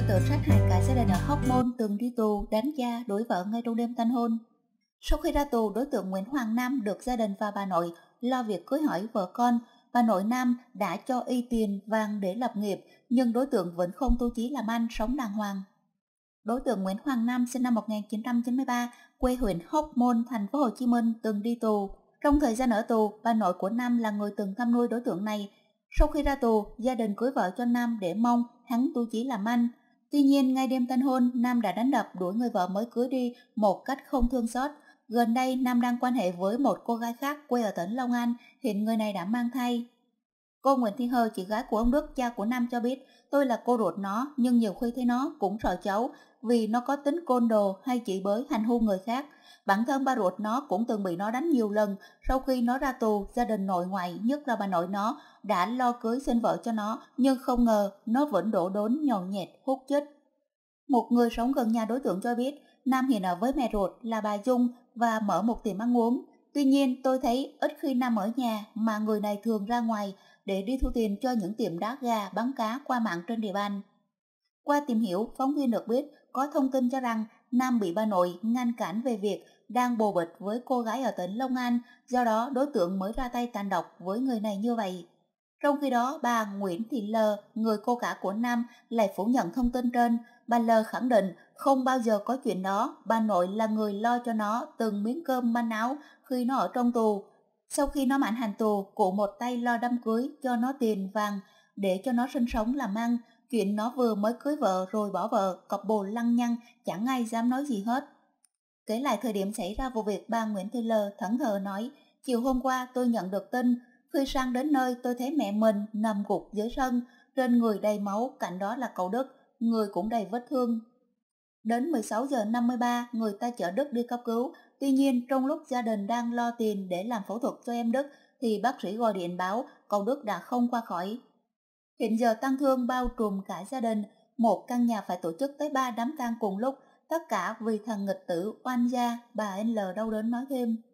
người tự sát hại cả gia đình ở Hóc Môn từng đi tù, đánh gia, đối vợ ngay trong đêm tân hôn. Sau khi ra tù, đối tượng Nguyễn Hoàng Nam được gia đình và bà nội lo việc cưới hỏi vợ con. Bà nội Nam đã cho y tiền vàng để lập nghiệp, nhưng đối tượng vẫn không tu chí làm ăn, sống đàng hoàng. Đối tượng Nguyễn Hoàng Nam sinh năm 1993, quê huyện Hóc Môn, thành phố Hồ Chí Minh từng đi tù. Trong thời gian ở tù, bà nội của Nam là người từng thăm nuôi đối tượng này. Sau khi ra tù, gia đình cưới vợ cho Nam để mong hắn tu chí làm ăn. Tuy nhiên, ngay đêm tân hôn, Nam đã đánh đập đuổi người vợ mới cưới đi một cách không thương xót. Gần đây, Nam đang quan hệ với một cô gái khác quê ở tỉnh Long An, hiện người này đã mang thai. Cô Nguyễn Thiên Hơ, chị gái của ông Đức, cha của Nam cho biết, tôi là cô ruột nó, nhưng nhiều khi thấy nó cũng sợ cháu, vì nó có tính côn đồ hay chỉ bới hành hung người khác. Bản thân ba ruột nó cũng từng bị nó đánh nhiều lần, sau khi nó ra tù, gia đình nội ngoại, nhất là bà nội nó, đã lo cưới sinh vợ cho nó, nhưng không ngờ nó vẫn đổ đốn nhòn nhẹt, hút chết. Một người sống gần nhà đối tượng cho biết, Nam hiện ở với mẹ ruột là bà Dung và mở một tiệm ăn uống. Tuy nhiên, tôi thấy ít khi Nam ở nhà mà người này thường ra ngoài để đi thu tiền cho những tiệm đá gà, bán cá qua mạng trên địa bàn. Qua tìm hiểu, phóng viên được biết có thông tin cho rằng Nam bị bà nội ngăn cản về việc đang bồ bịch với cô gái ở tỉnh Long An, do đó đối tượng mới ra tay tàn độc với người này như vậy. Trong khi đó, bà Nguyễn Thị L, người cô cả của Nam, lại phủ nhận thông tin trên. Bà L khẳng định không bao giờ có chuyện đó, bà nội là người lo cho nó từng miếng cơm manh áo khi nó ở trong tù. Sau khi nó mãn hành tù, cụ một tay lo đám cưới cho nó tiền vàng để cho nó sinh sống làm ăn, chuyện nó vừa mới cưới vợ rồi bỏ vợ, cọc bồ lăng nhăng, chẳng ai dám nói gì hết. Kể lại thời điểm xảy ra vụ việc bà Nguyễn Thị Lờ thẫn thờ nói, chiều hôm qua tôi nhận được tin, khi sang đến nơi tôi thấy mẹ mình nằm gục dưới sân, trên người đầy máu, cạnh đó là cậu Đức, người cũng đầy vết thương. Đến 16 giờ 53, người ta chở Đức đi cấp cứu, tuy nhiên trong lúc gia đình đang lo tiền để làm phẫu thuật cho em Đức, thì bác sĩ gọi điện báo cậu Đức đã không qua khỏi, Hiện giờ tăng thương bao trùm cả gia đình, một căn nhà phải tổ chức tới ba đám tang cùng lúc, tất cả vì thằng nghịch tử oan gia, bà L đau đớn nói thêm.